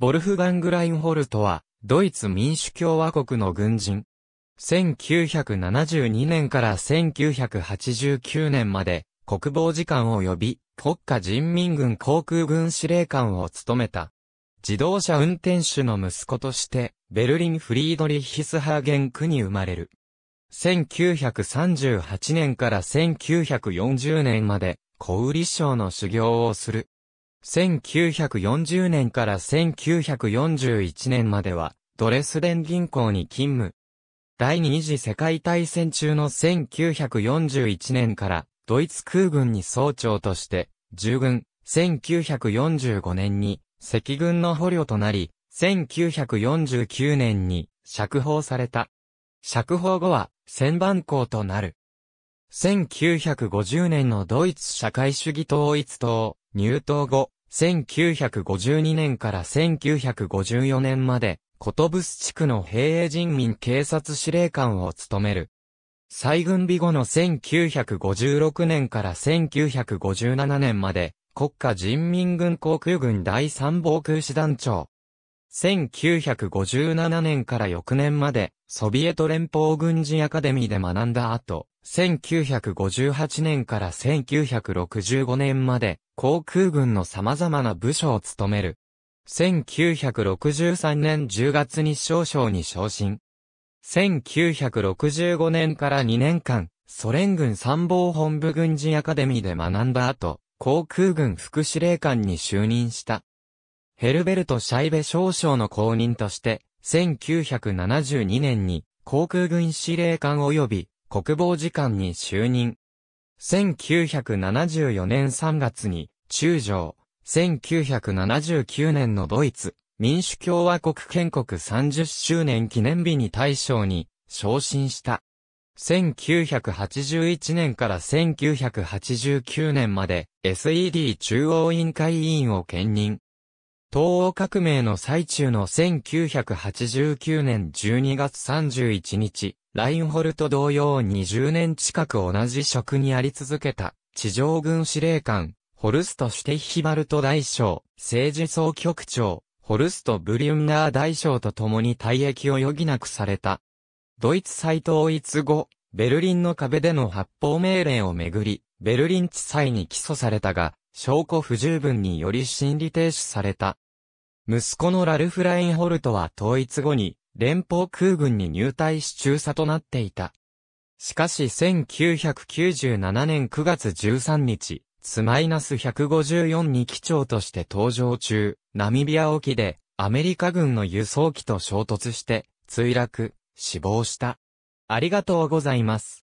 ボルフガング・ラインホルトは、ドイツ民主共和国の軍人。1972年から1989年まで、国防次官を呼び国家人民軍航空軍司令官を務めた。自動車運転手の息子として、ベルリン・フリードリヒスハーゲン区に生まれる。1938年から1940年まで、小売商の修行をする。1940年から1941年までは、ドレスデン銀行に勤務。第二次世界大戦中の1941年から、ドイツ空軍に総長として、従軍、1945年に、赤軍の捕虜となり、1949年に釈放された。釈放後は、千番校となる。1950年のドイツ社会主義統一党、入党後、1952年から1954年まで、コトブス地区の平営人民警察司令官を務める。再軍備後の1956年から1957年まで、国家人民軍航空軍第三防空師団長。1957年から翌年まで、ソビエト連邦軍事アカデミーで学んだ後、1958年から1965年まで、航空軍の様々な部署を務める。1963年10月に少将に昇進。1965年から2年間、ソ連軍参謀本部軍事アカデミーで学んだ後、航空軍副司令官に就任した。ヘルベルト・シャイベ少将の後任として、1972年に航空軍司令官及び国防次官に就任。1974年3月に、中将、1979年のドイツ、民主共和国建国30周年記念日に大将に昇進した。1981年から1989年まで SED 中央委員会委員を兼任。東欧革命の最中の1989年12月31日、ラインホルト同様20年近く同じ職にあり続けた、地上軍司令官、ホルスト・シュテヒバルト大将、政治総局長、ホルスト・ブリュンナー大将と共に退役を余儀なくされた。ドイツ再統一後、ベルリンの壁での発砲命令をめぐり、ベルリン地裁に起訴されたが、証拠不十分により心理停止された。息子のラルフ・ラインホルトは統一後に連邦空軍に入隊し中佐となっていた。しかし1997年9月13日、スマイナス154に機長として搭乗中、ナミビア沖でアメリカ軍の輸送機と衝突して墜落、死亡した。ありがとうございます。